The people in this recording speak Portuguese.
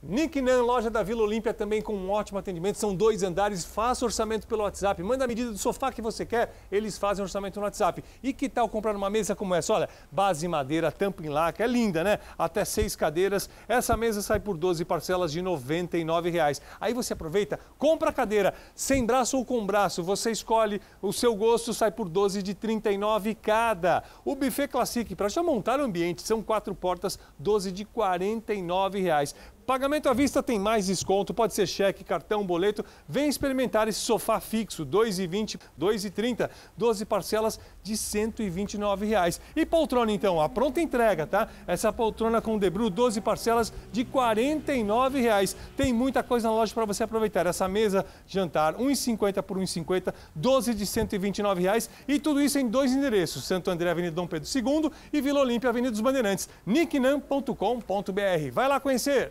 Nick Nan, loja da Vila Olímpia, também com um ótimo atendimento. São dois andares. Faça orçamento pelo WhatsApp. Manda a medida do sofá que você quer, eles fazem orçamento no WhatsApp. E que tal comprar uma mesa como essa? Olha, base madeira, tampa em laca, é linda, né? Até seis cadeiras. Essa mesa sai por 12 parcelas de R$ 99,00. Aí você aproveita, compra a cadeira, sem braço ou com braço. Você escolhe o seu gosto, sai por 12 de R$ 39,00 cada. O buffet Classic, para já montar o ambiente, são quatro portas, 12 de R$ 49,00. Pagamento à vista tem mais desconto, pode ser cheque, cartão, boleto. Vem experimentar esse sofá fixo, R$ 2,20, 2,30, 12 parcelas de R$ 129. Reais. E poltrona então, a pronta entrega, tá? Essa poltrona com Debru, 12 parcelas de R$ 49. Reais. Tem muita coisa na loja para você aproveitar. Essa mesa jantar, R$ 1,50 por R$ 1,50, 12 de R$ 129. Reais. E tudo isso em dois endereços, Santo André, Avenida Dom Pedro II e Vila Olímpia, Avenida dos Bandeirantes. nicknam.com.br. Vai lá conhecer!